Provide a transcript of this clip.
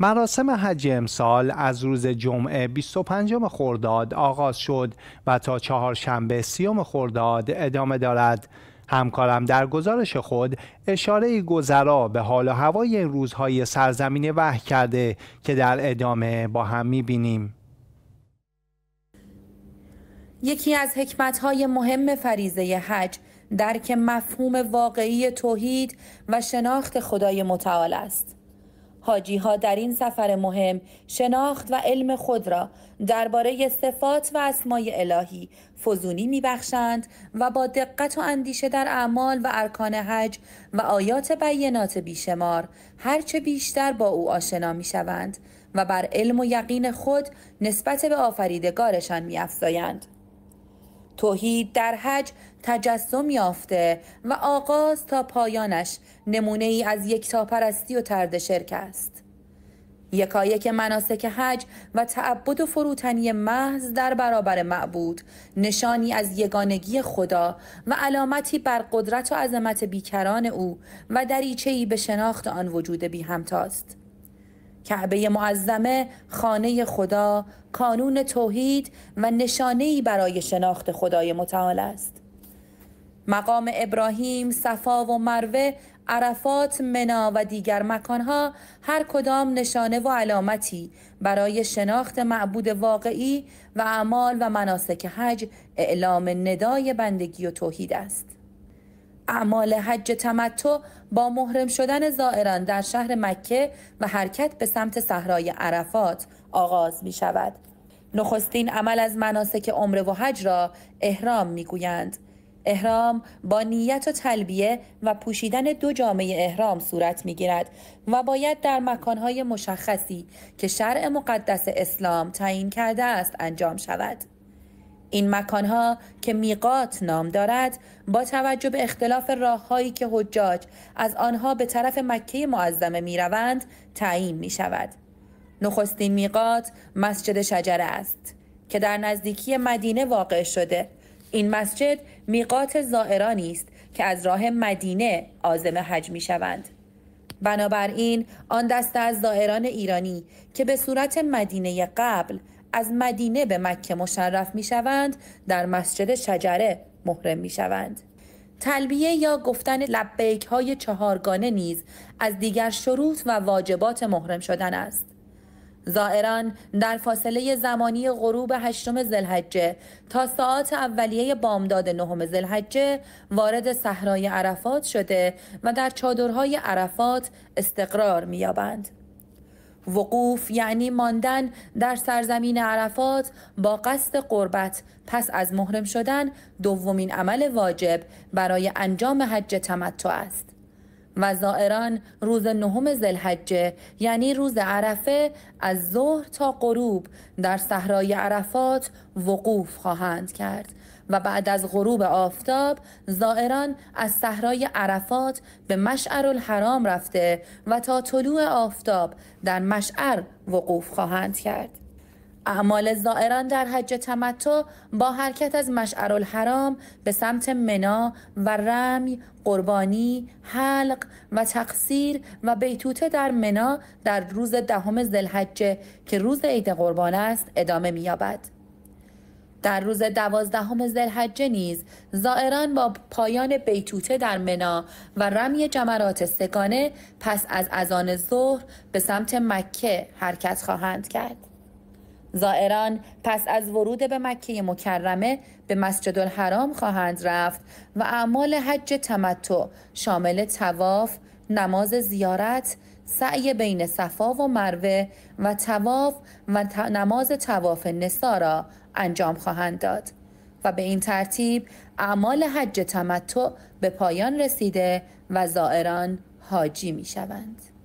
مراسم حج امسال از روز جمعه 25 خرداد آغاز شد و تا چهارشنبه سیم خرداد ادامه دارد. همکارم در گزارش خود اشاره گذرا به حال و هوای این روزهای سرزمین وح کرده که در ادامه با هم میبینیم. یکی از حکمتهای مهم فریزه حج درک مفهوم واقعی توحید و شناخت خدای متعال است. حاجی ها در این سفر مهم شناخت و علم خود را درباره صفات و اسمای الهی فزونی میبخشند و با دقت و اندیشه در اعمال و ارکان حج و آیات بینات بیشمار هرچه بیشتر با او آشنا میشوند و بر علم و یقین خود نسبت به آفریدگارشان میافزایند. توحید در حج تجسم یافته و آغاز تا پایانش نمونه ای از یکتاپرستی و ترد شرک است یکایک مناسک حج و تعبد و فروتنی محض در برابر معبود نشانی از یگانگی خدا و علامتی بر قدرت و عظمت بیکران او و دریچه‌ای به شناخت آن وجود بی همتاست کعبه معظمه خانه خدا کانون توحید و نشانهای برای شناخت خدای متعال است مقام ابراهیم، صفا و مروه، عرفات، منا و دیگر مکانها هر کدام نشانه و علامتی برای شناخت معبود واقعی و اعمال و مناسک حج اعلام ندای بندگی و توحید است. اعمال حج تمتع با محرم شدن زائران در شهر مکه و حرکت به سمت صحرای عرفات آغاز می شود. نخستین عمل از مناسک عمره و حج را احرام می گویند. احرام با نیت و تلبیه و پوشیدن دو جامعه احرام صورت می گیرد و باید در مکانهای مشخصی که شرع مقدس اسلام تعیین کرده است انجام شود. این مکانها که میقات نام دارد با توجه به اختلاف راههایی که حجاج از آنها به طرف مکه معظمه میروند تعیین می شود. نخستین میقات مسجد شجره است که در نزدیکی مدینه واقع شده. این مسجد میقات زائرانی است که از راه مدینه عازم حج می شوند. بنابراین آن دسته از زائران ایرانی که به صورت مدینه قبل از مدینه به مکه مشرف می شوند در مسجد شجره محرم می شوند. تلبیه یا گفتن لبیک های چهارگانه نیز از دیگر شروط و واجبات محرم شدن است. زائران در فاصله زمانی غروب هشتم زلحجه تا ساعات اولیه بامداد نهم زلحجه وارد صحرای عرفات شده و در چادرهای عرفات استقرار مییابند وقوف یعنی ماندن در سرزمین عرفات با قصد قربت پس از محرم شدن دومین عمل واجب برای انجام حج تمتع است و زائران روز نهم زلحجه یعنی روز عرفه از ظهر تا غروب در صحرای عرفات وقوف خواهند کرد و بعد از غروب آفتاب زائران از صحرای عرفات به مشعر الحرام رفته و تا طلوع آفتاب در مشعر وقوف خواهند کرد. اعمال زائران در حج تمتع با حرکت از مشعر الحرام به سمت منا و رمی، قربانی، حلق و تقصیر و بیتوته در منا در روز دهم ذوالحجه که روز عید قربان است ادامه می‌یابد. در روز دوازدهم ذوالحجه نیز زائران با پایان بیتوته در منا و رمی جمرات سگانه پس از اذان ظهر به سمت مکه حرکت خواهند کرد زائران پس از ورود به مکه مکرمه به مسجد الحرام خواهند رفت و اعمال حج تمتع شامل تواف، نماز زیارت سعی بین صفا و مروه و تواف و نماز تواف نسا را انجام خواهند داد و به این ترتیب اعمال حج تمتع به پایان رسیده و زائران حاجی می شوند.